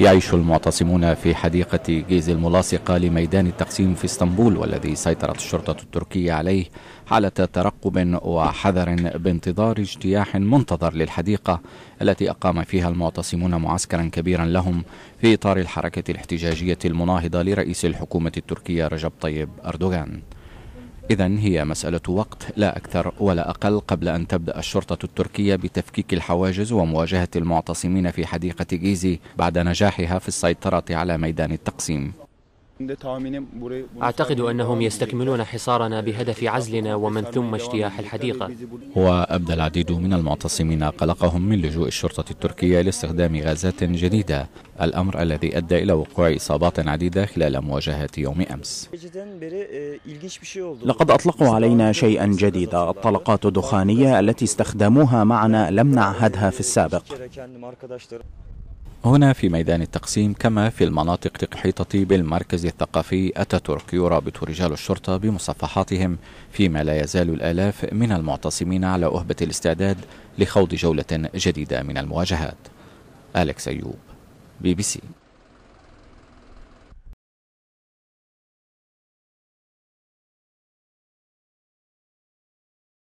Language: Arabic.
يعيش المعتصمون في حديقة جيز الملاصقة لميدان التقسيم في اسطنبول والذي سيطرت الشرطة التركية عليه حالة ترقب وحذر بانتظار اجتياح منتظر للحديقة التي أقام فيها المعتصمون معسكرا كبيرا لهم في إطار الحركة الاحتجاجية المناهضة لرئيس الحكومة التركية رجب طيب أردوغان إذا هي مسألة وقت لا أكثر ولا أقل قبل أن تبدأ الشرطة التركية بتفكيك الحواجز ومواجهة المعتصمين في حديقة جيزي بعد نجاحها في السيطرة على ميدان التقسيم أعتقد أنهم يستكملون حصارنا بهدف عزلنا ومن ثم اجتياح الحديقة وأبدى العديد من المعتصمين قلقهم من لجوء الشرطة التركية لاستخدام غازات جديدة الأمر الذي أدى إلى وقوع إصابات عديدة خلال مواجهة يوم أمس لقد أطلقوا علينا شيئا جديدا الطلقات الدخانية التي استخدموها معنا لم نعهدها في السابق هنا في ميدان التقسيم كما في المناطق المحيطة بالمركز الثقافي أتاتورك يرابط رجال الشرطة بمصفحاتهم فيما لا يزال الآلاف من المعتصمين على أهبة الاستعداد لخوض جولة جديدة من المواجهات أليكس أيوب بي بي سي